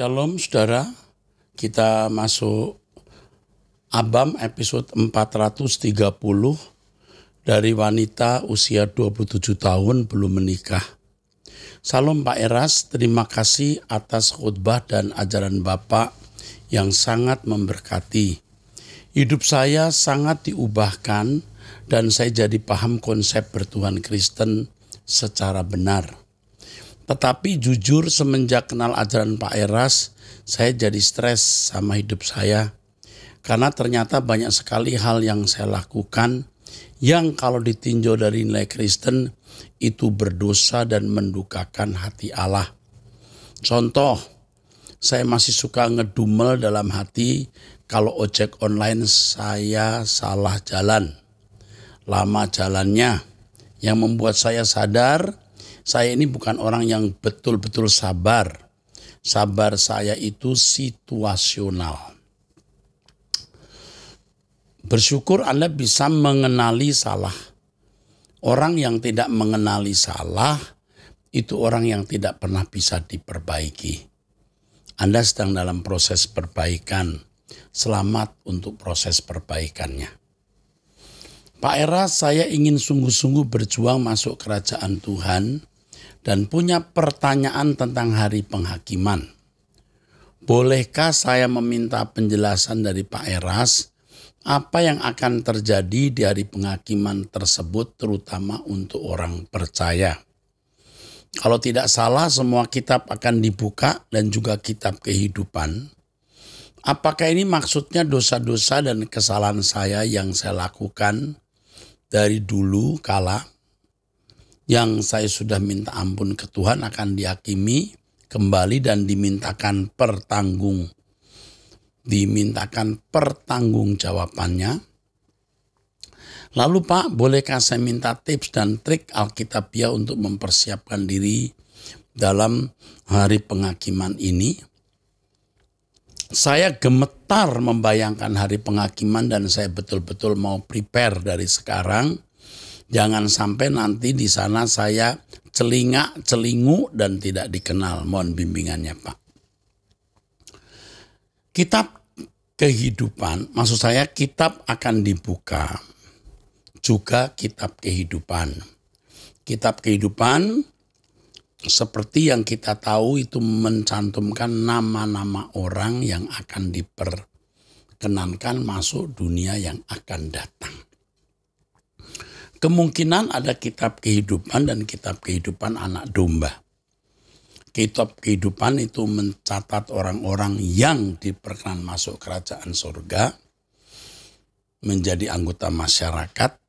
Shalom saudara, kita masuk Abam episode 430 dari wanita usia 27 tahun belum menikah. Salam Pak Eras, terima kasih atas khutbah dan ajaran Bapak yang sangat memberkati. Hidup saya sangat diubahkan dan saya jadi paham konsep bertuhan Kristen secara benar. Tetapi jujur semenjak kenal ajaran Pak Eras, saya jadi stres sama hidup saya. Karena ternyata banyak sekali hal yang saya lakukan yang kalau ditinjau dari nilai Kristen itu berdosa dan mendukakan hati Allah. Contoh, saya masih suka ngedumel dalam hati kalau ojek online saya salah jalan. Lama jalannya yang membuat saya sadar saya ini bukan orang yang betul-betul sabar. Sabar saya itu situasional. Bersyukur Anda bisa mengenali salah. Orang yang tidak mengenali salah itu orang yang tidak pernah bisa diperbaiki. Anda sedang dalam proses perbaikan. Selamat untuk proses perbaikannya. Pak Era, saya ingin sungguh-sungguh berjuang masuk kerajaan Tuhan dan punya pertanyaan tentang hari penghakiman. Bolehkah saya meminta penjelasan dari Pak Eras apa yang akan terjadi di hari penghakiman tersebut terutama untuk orang percaya? Kalau tidak salah semua kitab akan dibuka dan juga kitab kehidupan. Apakah ini maksudnya dosa-dosa dan kesalahan saya yang saya lakukan dari dulu kala? yang saya sudah minta ampun ke Tuhan akan dihakimi kembali dan dimintakan pertanggung dimintakan pertanggung jawabannya. Lalu Pak, bolehkah saya minta tips dan trik Alkitabiah untuk mempersiapkan diri dalam hari penghakiman ini? Saya gemetar membayangkan hari penghakiman dan saya betul-betul mau prepare dari sekarang Jangan sampai nanti di sana saya celingak, celingu dan tidak dikenal. Mohon bimbingannya Pak. Kitab kehidupan, maksud saya kitab akan dibuka. Juga kitab kehidupan. Kitab kehidupan seperti yang kita tahu itu mencantumkan nama-nama orang yang akan diperkenankan masuk dunia yang akan datang. Kemungkinan ada kitab kehidupan dan kitab kehidupan anak domba. Kitab kehidupan itu mencatat orang-orang yang diperkenan masuk kerajaan surga, menjadi anggota masyarakat,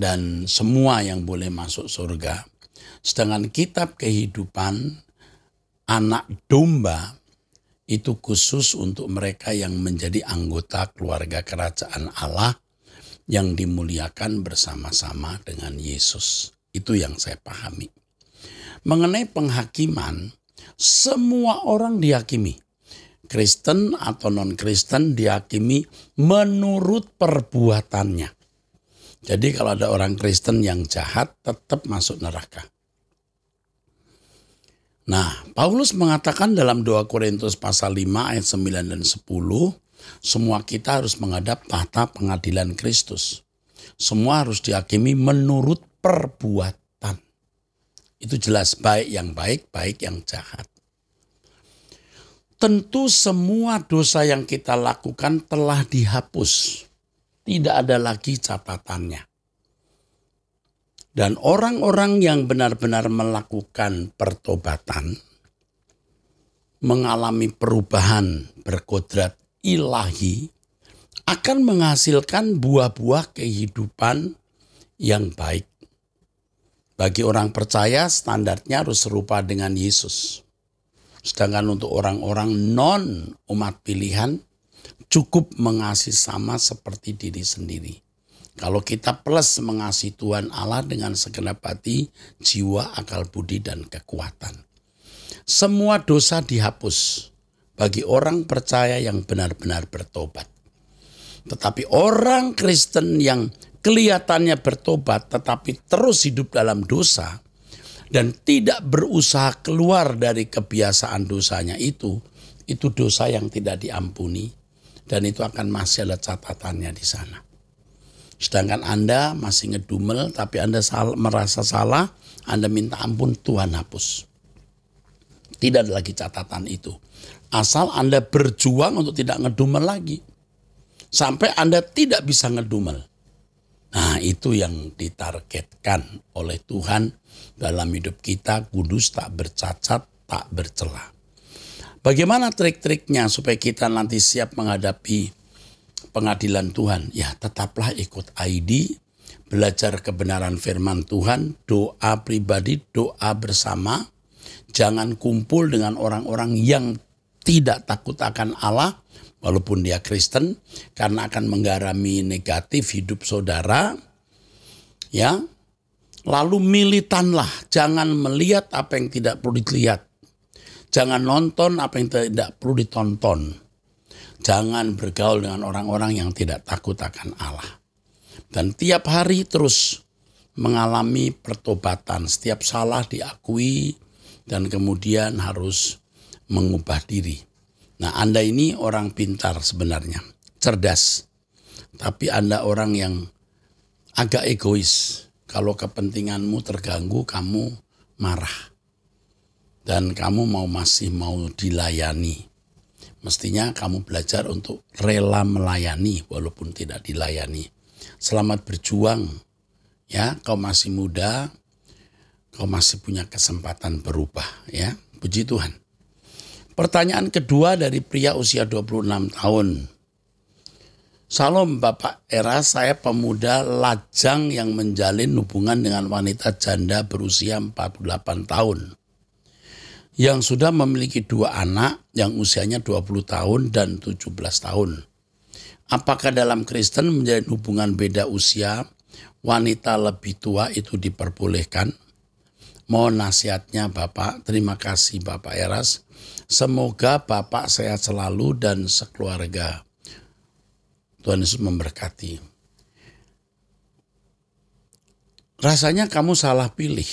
dan semua yang boleh masuk surga. Sedangkan kitab kehidupan anak domba itu khusus untuk mereka yang menjadi anggota keluarga kerajaan Allah yang dimuliakan bersama-sama dengan Yesus. Itu yang saya pahami. Mengenai penghakiman, semua orang dihakimi. Kristen atau non-Kristen dihakimi menurut perbuatannya. Jadi kalau ada orang Kristen yang jahat tetap masuk neraka. Nah, Paulus mengatakan dalam 2 Korintus pasal 5 ayat 9 dan 10, semua kita harus menghadap tahta pengadilan Kristus. Semua harus dihakimi menurut perbuatan. Itu jelas baik yang baik, baik yang jahat. Tentu semua dosa yang kita lakukan telah dihapus. Tidak ada lagi catatannya. Dan orang-orang yang benar-benar melakukan pertobatan mengalami perubahan berkodrat ilahi akan menghasilkan buah-buah kehidupan yang baik. Bagi orang percaya, standarnya harus serupa dengan Yesus. Sedangkan untuk orang-orang non umat pilihan, cukup mengasihi sama seperti diri sendiri. Kalau kita plus mengasihi Tuhan Allah dengan segenap hati, jiwa, akal budi, dan kekuatan. Semua dosa dihapus bagi orang percaya yang benar-benar bertobat. Tetapi orang Kristen yang kelihatannya bertobat tetapi terus hidup dalam dosa dan tidak berusaha keluar dari kebiasaan dosanya itu, itu dosa yang tidak diampuni dan itu akan masih ada catatannya di sana. Sedangkan Anda masih ngedumel tapi Anda salah, merasa salah, anda minta ampun Tuhan hapus. Tidak ada lagi catatan itu. Asal Anda berjuang untuk tidak ngedumel lagi. Sampai Anda tidak bisa ngedumel. Nah itu yang ditargetkan oleh Tuhan dalam hidup kita kudus tak bercacat, tak bercelah. Bagaimana trik-triknya supaya kita nanti siap menghadapi pengadilan Tuhan? Ya tetaplah ikut ID, belajar kebenaran firman Tuhan, doa pribadi, doa bersama. Jangan kumpul dengan orang-orang yang tidak takut akan Allah walaupun dia Kristen karena akan menggarami negatif hidup saudara ya lalu militanlah jangan melihat apa yang tidak perlu dilihat jangan nonton apa yang tidak perlu ditonton jangan bergaul dengan orang-orang yang tidak takut akan Allah dan tiap hari terus mengalami pertobatan setiap salah diakui dan kemudian harus mengubah diri. Nah, Anda ini orang pintar sebenarnya, cerdas. Tapi Anda orang yang agak egois. Kalau kepentinganmu terganggu, kamu marah. Dan kamu mau masih mau dilayani. Mestinya kamu belajar untuk rela melayani walaupun tidak dilayani. Selamat berjuang. Ya, kau masih muda, kau masih punya kesempatan berubah ya. Puji Tuhan. Pertanyaan kedua dari pria usia 26 tahun. Salam Bapak Era, saya pemuda lajang yang menjalin hubungan dengan wanita janda berusia 48 tahun. Yang sudah memiliki dua anak yang usianya 20 tahun dan 17 tahun. Apakah dalam Kristen menjalin hubungan beda usia, wanita lebih tua itu diperbolehkan? Mohon nasihatnya Bapak. Terima kasih Bapak Eras. Semoga Bapak sehat selalu dan sekeluarga. Tuhan Yesus memberkati. Rasanya kamu salah pilih.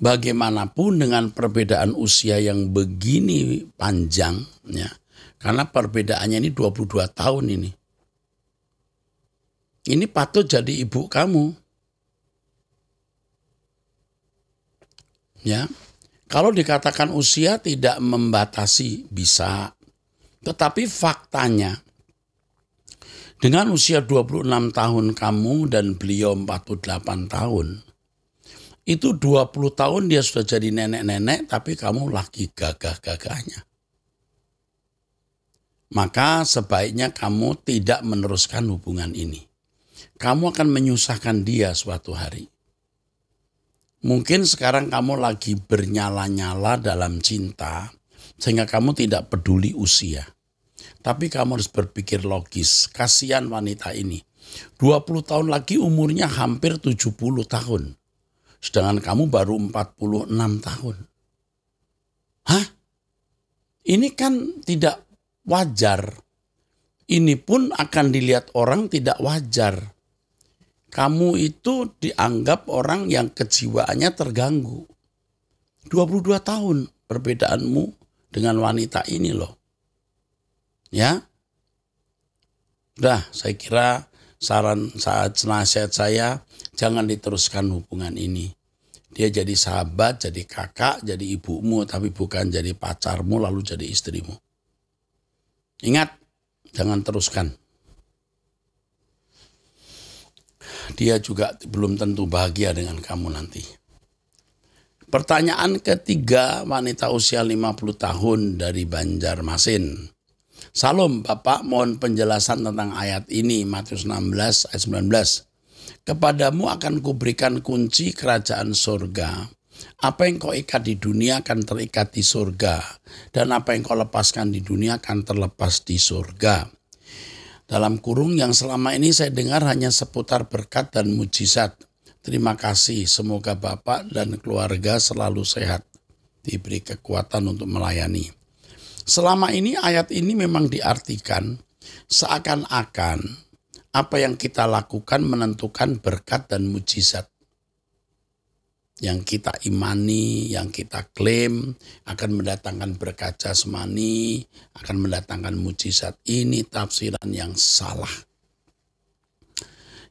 Bagaimanapun dengan perbedaan usia yang begini panjang, ya, karena perbedaannya ini 22 tahun ini. Ini patut jadi ibu kamu Ya. Kalau dikatakan usia tidak membatasi bisa. Tetapi faktanya dengan usia 26 tahun kamu dan beliau 48 tahun. Itu 20 tahun dia sudah jadi nenek-nenek tapi kamu lagi gagah-gagahnya. Maka sebaiknya kamu tidak meneruskan hubungan ini. Kamu akan menyusahkan dia suatu hari. Mungkin sekarang kamu lagi bernyala-nyala dalam cinta, sehingga kamu tidak peduli usia. Tapi kamu harus berpikir logis, kasihan wanita ini. 20 tahun lagi umurnya hampir 70 tahun. Sedangkan kamu baru 46 tahun. Hah? Ini kan tidak wajar. Ini pun akan dilihat orang tidak wajar kamu itu dianggap orang yang kejiwaannya terganggu. 22 tahun perbedaanmu dengan wanita ini loh. Ya. Sudah, saya kira saran saat nasihat saya jangan diteruskan hubungan ini. Dia jadi sahabat, jadi kakak, jadi ibumu, tapi bukan jadi pacarmu lalu jadi istrimu. Ingat, jangan teruskan. dia juga belum tentu bahagia dengan kamu nanti. Pertanyaan ketiga wanita usia 50 tahun dari Banjarmasin. Salam Bapak, mohon penjelasan tentang ayat ini Matius 16 ayat 19. Kepadamu akan kuberikan kunci kerajaan surga. Apa yang kau ikat di dunia akan terikat di surga dan apa yang kau lepaskan di dunia akan terlepas di surga. Dalam kurung yang selama ini saya dengar hanya seputar berkat dan mujizat. Terima kasih, semoga Bapak dan keluarga selalu sehat. Diberi kekuatan untuk melayani. Selama ini ayat ini memang diartikan seakan-akan apa yang kita lakukan menentukan berkat dan mujizat yang kita imani, yang kita klaim akan mendatangkan berkat jasmani, akan mendatangkan mujizat ini tafsiran yang salah.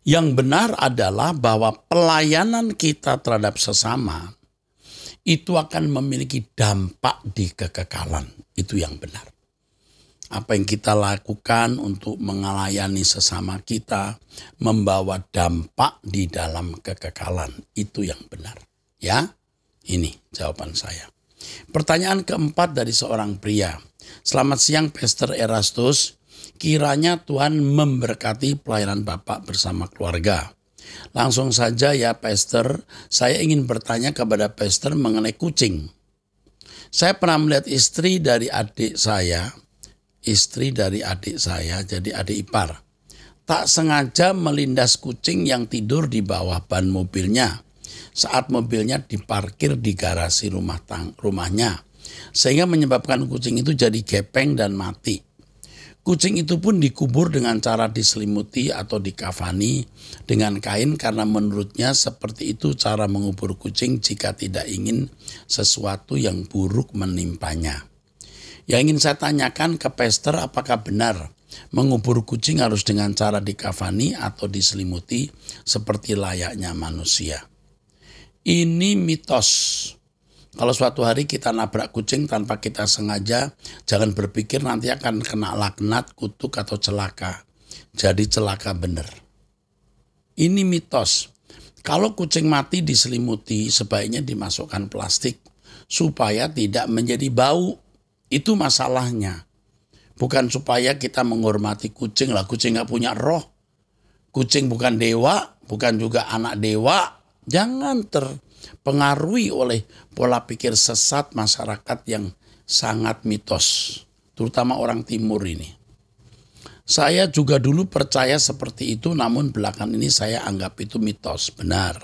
Yang benar adalah bahwa pelayanan kita terhadap sesama itu akan memiliki dampak di kekekalan. Itu yang benar. Apa yang kita lakukan untuk mengalayani sesama kita membawa dampak di dalam kekekalan. Itu yang benar. Ya, ini jawaban saya. Pertanyaan keempat dari seorang pria. Selamat siang, Pastor Erastus. Kiranya Tuhan memberkati pelayanan Bapak bersama keluarga. Langsung saja ya, Pastor. Saya ingin bertanya kepada Pastor mengenai kucing. Saya pernah melihat istri dari adik saya, istri dari adik saya, jadi adik ipar. Tak sengaja melindas kucing yang tidur di bawah ban mobilnya saat mobilnya diparkir di garasi rumah tang rumahnya sehingga menyebabkan kucing itu jadi gepeng dan mati. Kucing itu pun dikubur dengan cara diselimuti atau dikafani dengan kain karena menurutnya seperti itu cara mengubur kucing jika tidak ingin sesuatu yang buruk menimpanya. Yang ingin saya tanyakan ke Pester apakah benar mengubur kucing harus dengan cara dikafani atau diselimuti seperti layaknya manusia. Ini mitos. Kalau suatu hari kita nabrak kucing tanpa kita sengaja, jangan berpikir nanti akan kena laknat, kutuk, atau celaka. Jadi celaka benar. Ini mitos. Kalau kucing mati diselimuti, sebaiknya dimasukkan plastik supaya tidak menjadi bau. Itu masalahnya. Bukan supaya kita menghormati kucing lah, kucing nggak punya roh. Kucing bukan dewa, bukan juga anak dewa, Jangan terpengaruhi oleh pola pikir sesat masyarakat yang sangat mitos, terutama orang timur ini. Saya juga dulu percaya seperti itu, namun belakangan ini saya anggap itu mitos, benar.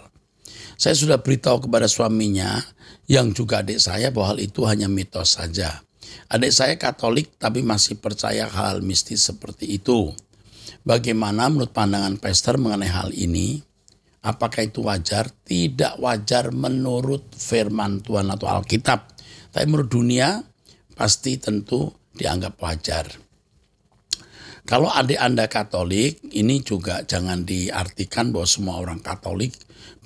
Saya sudah beritahu kepada suaminya yang juga adik saya bahwa hal itu hanya mitos saja. Adik saya Katolik tapi masih percaya hal mistis seperti itu. Bagaimana menurut pandangan Pastor mengenai hal ini? Apakah itu wajar? Tidak wajar menurut firman Tuhan atau Alkitab. Tapi menurut dunia pasti tentu dianggap wajar. Kalau adik Anda Katolik, ini juga jangan diartikan bahwa semua orang Katolik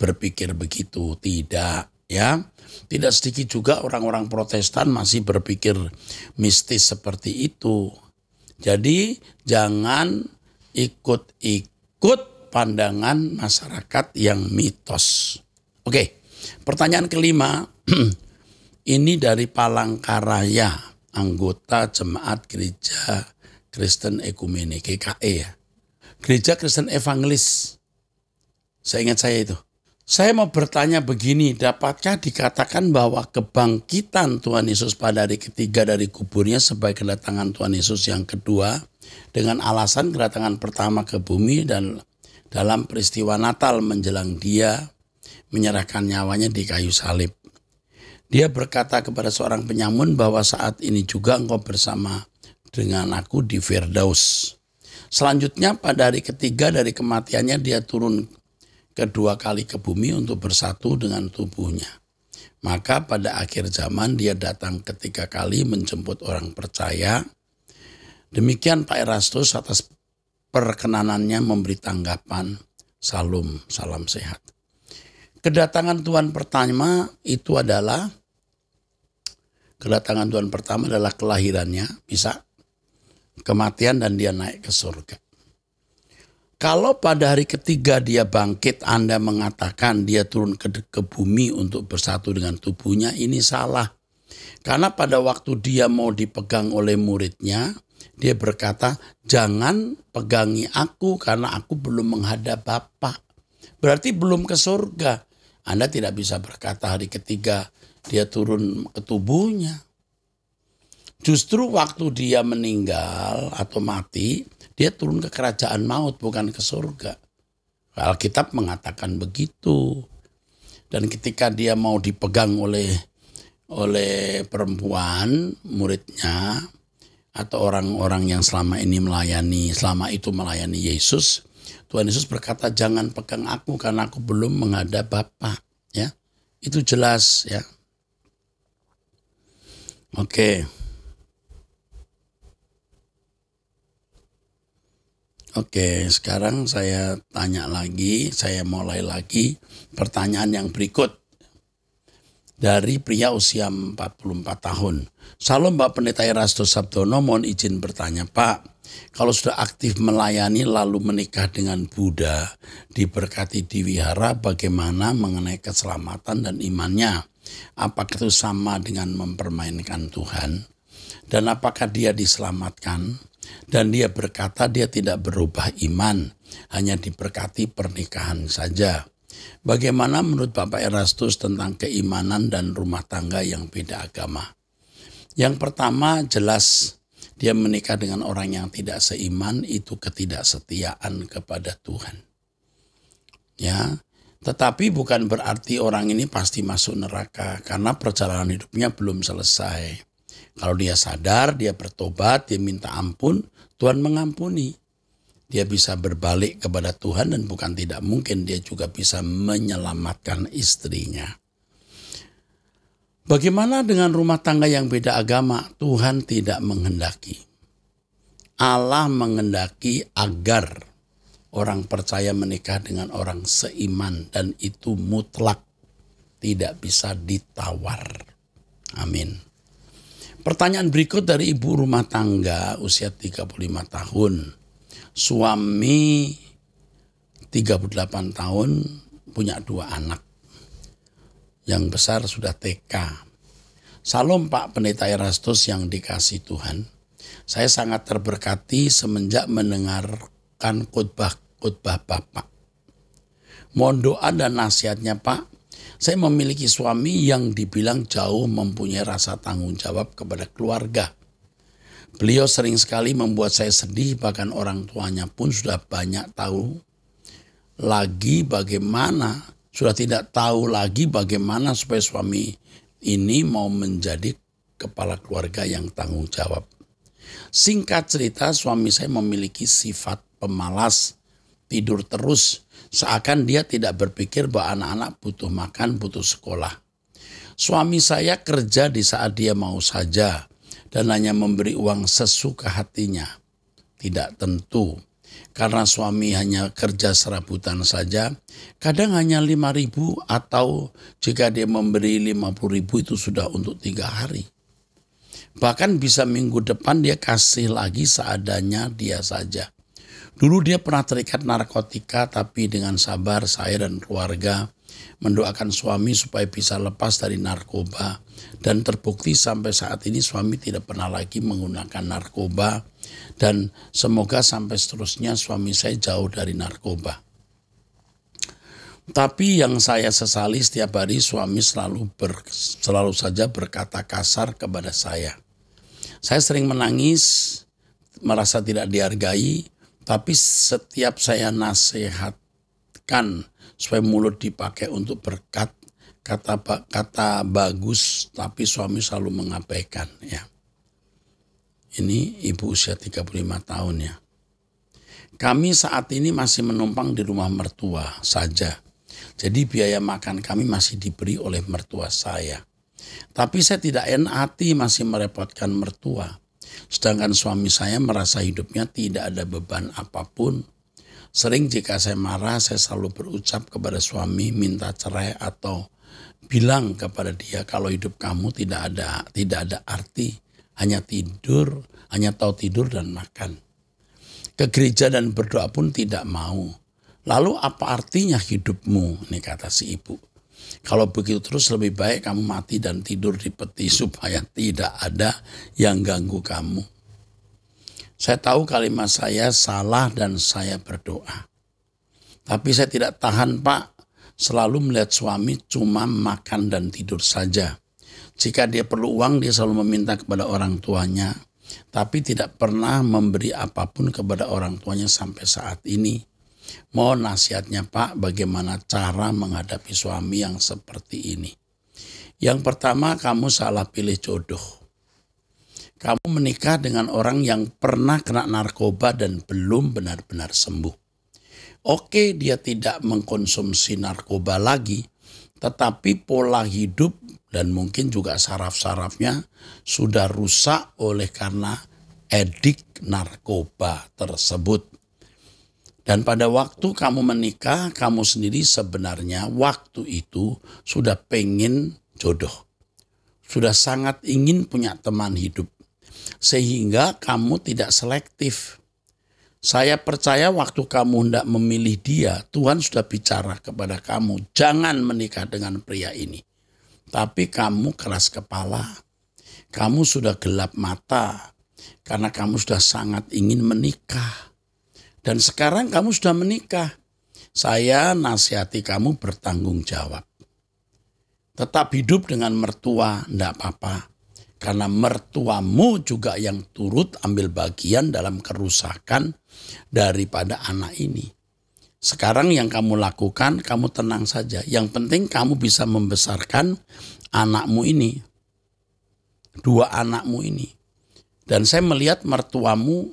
berpikir begitu. Tidak, ya. Tidak sedikit juga orang-orang Protestan masih berpikir mistis seperti itu. Jadi jangan ikut-ikut pandangan masyarakat yang mitos. Oke, pertanyaan kelima ini dari Palangkaraya, anggota jemaat gereja Kristen Ekumene GKE ya. Gereja Kristen Evangelis. Saya ingat saya itu. Saya mau bertanya begini, dapatkah dikatakan bahwa kebangkitan Tuhan Yesus pada hari ketiga dari kuburnya sebagai kedatangan Tuhan Yesus yang kedua dengan alasan kedatangan pertama ke bumi dan dalam peristiwa Natal menjelang dia menyerahkan nyawanya di kayu salib. Dia berkata kepada seorang penyamun bahwa saat ini juga engkau bersama dengan aku di Firdaus. Selanjutnya pada hari ketiga dari kematiannya dia turun kedua kali ke bumi untuk bersatu dengan tubuhnya. Maka pada akhir zaman dia datang ketiga kali menjemput orang percaya. Demikian Pak Erastus atas perkenanannya memberi tanggapan. Salam, salam sehat. Kedatangan Tuhan pertama itu adalah kedatangan Tuhan pertama adalah kelahirannya, bisa kematian dan dia naik ke surga. Kalau pada hari ketiga dia bangkit, Anda mengatakan dia turun ke, ke bumi untuk bersatu dengan tubuhnya, ini salah. Karena pada waktu dia mau dipegang oleh muridnya, dia berkata, jangan pegangi aku karena aku belum menghadap Bapa. Berarti belum ke surga. Anda tidak bisa berkata hari ketiga dia turun ke tubuhnya. Justru waktu dia meninggal atau mati, dia turun ke kerajaan maut bukan ke surga. Alkitab mengatakan begitu. Dan ketika dia mau dipegang oleh oleh perempuan muridnya, atau orang-orang yang selama ini melayani, selama itu melayani Yesus, Tuhan Yesus berkata jangan pegang aku karena aku belum menghadap Bapa, ya. Itu jelas, ya. Oke. Oke, sekarang saya tanya lagi, saya mulai lagi pertanyaan yang berikut dari pria usia 44 tahun. Salam Pak Pendeta Erasto Sabdono, mohon izin bertanya Pak, kalau sudah aktif melayani lalu menikah dengan Buddha, diberkati di wihara bagaimana mengenai keselamatan dan imannya? Apakah itu sama dengan mempermainkan Tuhan? Dan apakah dia diselamatkan? Dan dia berkata dia tidak berubah iman, hanya diberkati pernikahan saja. Bagaimana menurut Bapak Erastus tentang keimanan dan rumah tangga yang beda agama? Yang pertama jelas dia menikah dengan orang yang tidak seiman itu ketidaksetiaan kepada Tuhan. Ya, tetapi bukan berarti orang ini pasti masuk neraka karena perjalanan hidupnya belum selesai. Kalau dia sadar, dia bertobat, dia minta ampun, Tuhan mengampuni dia bisa berbalik kepada Tuhan dan bukan tidak mungkin dia juga bisa menyelamatkan istrinya. Bagaimana dengan rumah tangga yang beda agama? Tuhan tidak menghendaki. Allah menghendaki agar orang percaya menikah dengan orang seiman dan itu mutlak tidak bisa ditawar. Amin. Pertanyaan berikut dari ibu rumah tangga usia 35 tahun suami 38 tahun punya dua anak. Yang besar sudah TK. Salam Pak Pendeta Erastus yang dikasih Tuhan. Saya sangat terberkati semenjak mendengarkan khotbah-khotbah Bapak. Mohon doa dan nasihatnya Pak. Saya memiliki suami yang dibilang jauh mempunyai rasa tanggung jawab kepada keluarga. Beliau sering sekali membuat saya sedih, bahkan orang tuanya pun sudah banyak tahu lagi bagaimana, sudah tidak tahu lagi bagaimana supaya suami ini mau menjadi kepala keluarga yang tanggung jawab. Singkat cerita, suami saya memiliki sifat pemalas, tidur terus, seakan dia tidak berpikir bahwa anak-anak butuh makan, butuh sekolah. Suami saya kerja di saat dia mau saja dan hanya memberi uang sesuka hatinya. Tidak tentu. Karena suami hanya kerja serabutan saja, kadang hanya lima ribu atau jika dia memberi puluh ribu itu sudah untuk tiga hari. Bahkan bisa minggu depan dia kasih lagi seadanya dia saja. Dulu dia pernah terikat narkotika tapi dengan sabar saya dan keluarga mendoakan suami supaya bisa lepas dari narkoba dan terbukti sampai saat ini suami tidak pernah lagi menggunakan narkoba dan semoga sampai seterusnya suami saya jauh dari narkoba. Tapi yang saya sesali setiap hari suami selalu ber, selalu saja berkata kasar kepada saya. Saya sering menangis, merasa tidak dihargai, tapi setiap saya nasihatkan supaya mulut dipakai untuk berkat kata kata bagus tapi suami selalu mengabaikan ya. Ini ibu usia 35 tahun ya. Kami saat ini masih menumpang di rumah mertua saja. Jadi biaya makan kami masih diberi oleh mertua saya. Tapi saya tidak enak hati masih merepotkan mertua. Sedangkan suami saya merasa hidupnya tidak ada beban apapun Sering jika saya marah, saya selalu berucap kepada suami minta cerai atau bilang kepada dia kalau hidup kamu tidak ada tidak ada arti, hanya tidur, hanya tahu tidur dan makan. Ke gereja dan berdoa pun tidak mau. Lalu apa artinya hidupmu? Ini kata si ibu. Kalau begitu terus lebih baik kamu mati dan tidur di peti supaya tidak ada yang ganggu kamu. Saya tahu kalimat saya salah dan saya berdoa. Tapi saya tidak tahan Pak, selalu melihat suami cuma makan dan tidur saja. Jika dia perlu uang, dia selalu meminta kepada orang tuanya, tapi tidak pernah memberi apapun kepada orang tuanya sampai saat ini. Mohon nasihatnya Pak, bagaimana cara menghadapi suami yang seperti ini. Yang pertama, kamu salah pilih jodoh kamu menikah dengan orang yang pernah kena narkoba dan belum benar-benar sembuh. Oke, dia tidak mengkonsumsi narkoba lagi, tetapi pola hidup dan mungkin juga saraf-sarafnya sudah rusak oleh karena edik narkoba tersebut. Dan pada waktu kamu menikah, kamu sendiri sebenarnya waktu itu sudah pengen jodoh. Sudah sangat ingin punya teman hidup sehingga kamu tidak selektif. Saya percaya waktu kamu hendak memilih dia, Tuhan sudah bicara kepada kamu, jangan menikah dengan pria ini. Tapi kamu keras kepala, kamu sudah gelap mata, karena kamu sudah sangat ingin menikah. Dan sekarang kamu sudah menikah. Saya nasihati kamu bertanggung jawab. Tetap hidup dengan mertua, tidak apa-apa karena mertuamu juga yang turut ambil bagian dalam kerusakan daripada anak ini. Sekarang yang kamu lakukan, kamu tenang saja. Yang penting kamu bisa membesarkan anakmu ini. Dua anakmu ini. Dan saya melihat mertuamu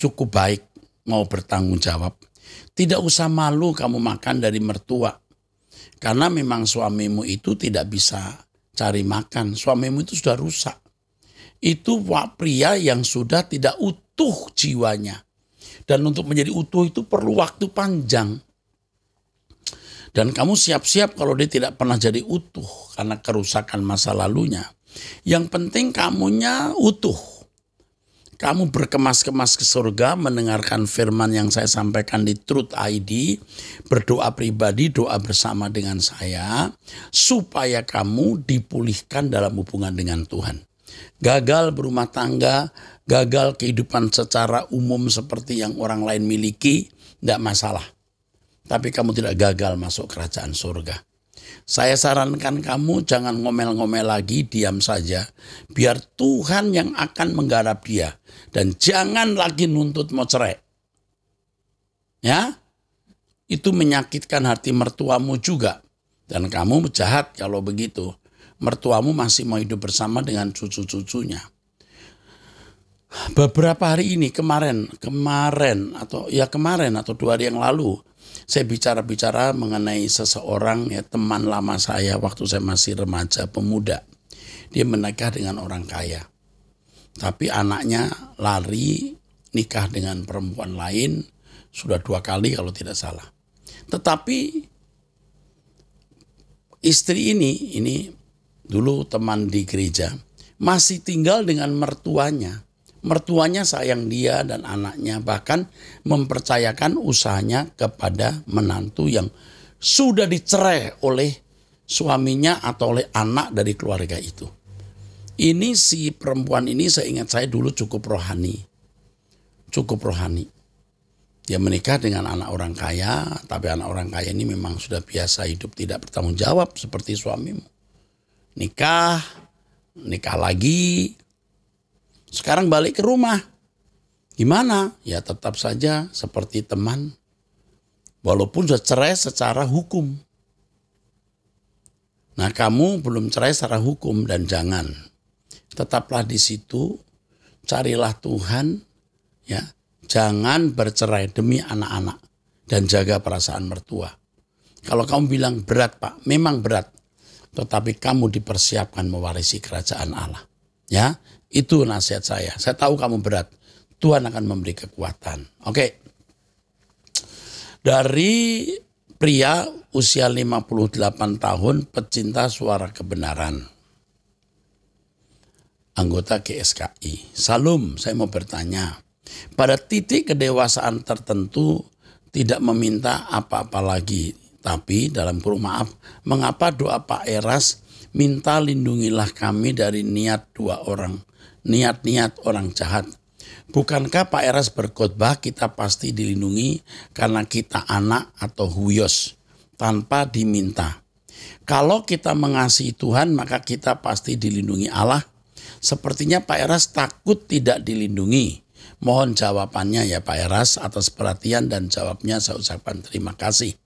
cukup baik, mau bertanggung jawab. Tidak usah malu kamu makan dari mertua. Karena memang suamimu itu tidak bisa cari makan. Suamimu itu sudah rusak. Itu wak pria yang sudah tidak utuh jiwanya. Dan untuk menjadi utuh itu perlu waktu panjang. Dan kamu siap-siap kalau dia tidak pernah jadi utuh karena kerusakan masa lalunya. Yang penting kamunya utuh kamu berkemas-kemas ke surga mendengarkan firman yang saya sampaikan di Truth ID, berdoa pribadi, doa bersama dengan saya, supaya kamu dipulihkan dalam hubungan dengan Tuhan. Gagal berumah tangga, gagal kehidupan secara umum seperti yang orang lain miliki, tidak masalah. Tapi kamu tidak gagal masuk kerajaan surga. Saya sarankan kamu jangan ngomel-ngomel lagi, diam saja. Biar Tuhan yang akan menggarap dia. Dan jangan lagi nuntut mau cerai. Ya, itu menyakitkan hati mertuamu juga. Dan kamu jahat kalau begitu. Mertuamu masih mau hidup bersama dengan cucu-cucunya. Beberapa hari ini kemarin, kemarin atau ya kemarin atau dua hari yang lalu saya bicara-bicara mengenai seseorang ya teman lama saya waktu saya masih remaja pemuda. Dia menikah dengan orang kaya. Tapi anaknya lari nikah dengan perempuan lain sudah dua kali kalau tidak salah. Tetapi istri ini ini dulu teman di gereja masih tinggal dengan mertuanya mertuanya sayang dia dan anaknya bahkan mempercayakan usahanya kepada menantu yang sudah dicerai oleh suaminya atau oleh anak dari keluarga itu. Ini si perempuan ini saya ingat saya dulu cukup rohani. Cukup rohani. Dia menikah dengan anak orang kaya, tapi anak orang kaya ini memang sudah biasa hidup tidak bertanggung jawab seperti suamimu. Nikah, nikah lagi, sekarang balik ke rumah. Gimana? Ya tetap saja seperti teman. Walaupun sudah cerai secara hukum. Nah kamu belum cerai secara hukum dan jangan. Tetaplah di situ, carilah Tuhan, ya jangan bercerai demi anak-anak dan jaga perasaan mertua. Kalau kamu bilang berat pak, memang berat. Tetapi kamu dipersiapkan mewarisi kerajaan Allah. Ya, itu nasihat saya. Saya tahu kamu berat. Tuhan akan memberi kekuatan. Oke. Dari pria usia 58 tahun pecinta suara kebenaran. Anggota GSKI. Salum, saya mau bertanya. Pada titik kedewasaan tertentu tidak meminta apa-apa lagi. Tapi dalam kurung maaf, mengapa doa Pak Eras minta lindungilah kami dari niat dua orang niat-niat orang jahat. Bukankah Pak Eras berkhotbah kita pasti dilindungi karena kita anak atau huyos tanpa diminta. Kalau kita mengasihi Tuhan maka kita pasti dilindungi Allah. Sepertinya Pak Eras takut tidak dilindungi. Mohon jawabannya ya Pak Eras atas perhatian dan jawabnya saya ucapkan terima kasih.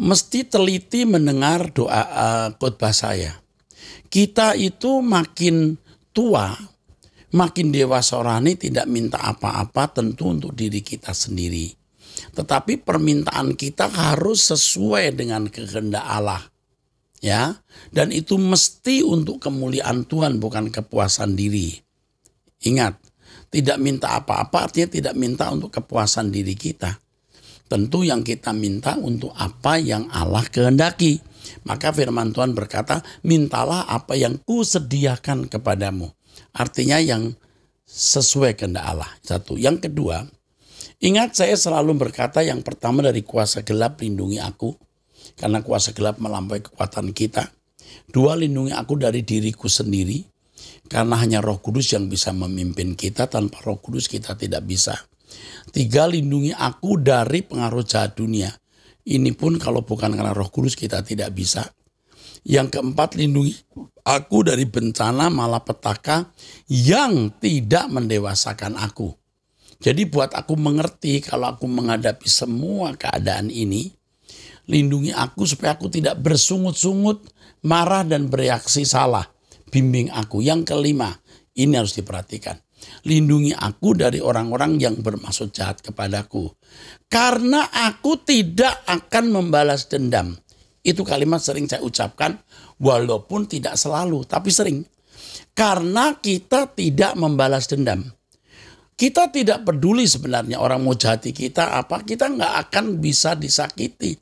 Mesti teliti mendengar doa uh, khotbah saya. Kita itu makin tua, makin dewasa orang ini tidak minta apa-apa tentu untuk diri kita sendiri. Tetapi permintaan kita harus sesuai dengan kehendak Allah. Ya, dan itu mesti untuk kemuliaan Tuhan bukan kepuasan diri. Ingat, tidak minta apa-apa artinya tidak minta untuk kepuasan diri kita. Tentu yang kita minta untuk apa yang Allah kehendaki. Maka firman Tuhan berkata, mintalah apa yang kusediakan kepadamu. Artinya yang sesuai kehendak Allah. Satu. Yang kedua, ingat saya selalu berkata yang pertama dari kuasa gelap lindungi aku. Karena kuasa gelap melampaui kekuatan kita. Dua, lindungi aku dari diriku sendiri. Karena hanya roh kudus yang bisa memimpin kita. Tanpa roh kudus kita tidak bisa. Tiga, lindungi aku dari pengaruh jahat dunia. Ini pun kalau bukan karena roh kudus kita tidak bisa. Yang keempat, lindungi aku dari bencana malapetaka yang tidak mendewasakan aku. Jadi buat aku mengerti kalau aku menghadapi semua keadaan ini, lindungi aku supaya aku tidak bersungut-sungut, marah dan bereaksi salah. Bimbing aku. Yang kelima, ini harus diperhatikan. Lindungi aku dari orang-orang yang bermaksud jahat kepadaku. Karena aku tidak akan membalas dendam. Itu kalimat sering saya ucapkan walaupun tidak selalu tapi sering. Karena kita tidak membalas dendam. Kita tidak peduli sebenarnya orang mau jahati kita apa, kita nggak akan bisa disakiti.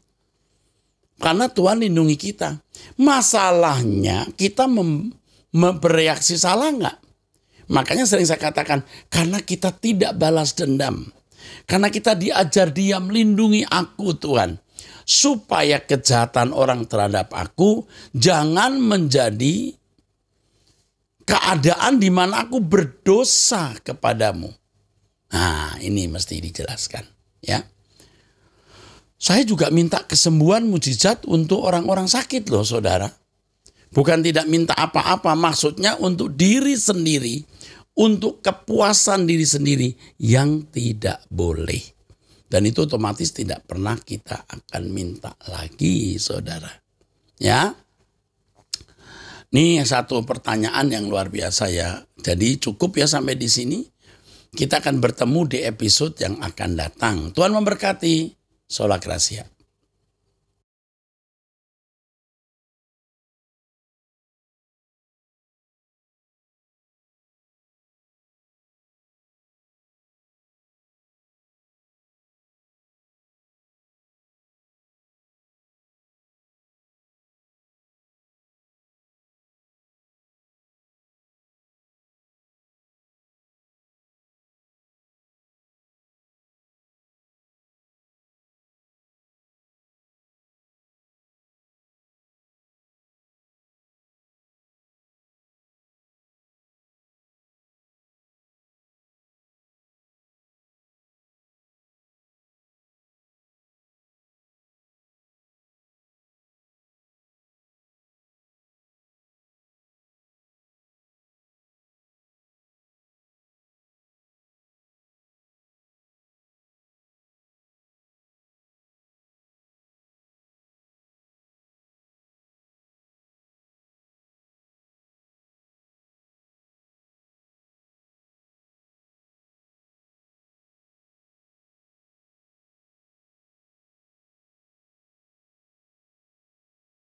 Karena Tuhan lindungi kita. Masalahnya kita mem- salah nggak? Makanya sering saya katakan, karena kita tidak balas dendam. Karena kita diajar diam, lindungi aku Tuhan. Supaya kejahatan orang terhadap aku jangan menjadi keadaan di mana aku berdosa kepadamu. Nah, ini mesti dijelaskan, ya. Saya juga minta kesembuhan mujizat untuk orang-orang sakit loh, Saudara. Bukan tidak minta apa-apa, maksudnya untuk diri sendiri, untuk kepuasan diri sendiri yang tidak boleh. Dan itu otomatis tidak pernah kita akan minta lagi, saudara. Ya, ini satu pertanyaan yang luar biasa ya. Jadi cukup ya sampai di sini. Kita akan bertemu di episode yang akan datang. Tuhan memberkati. Sholat Gracia.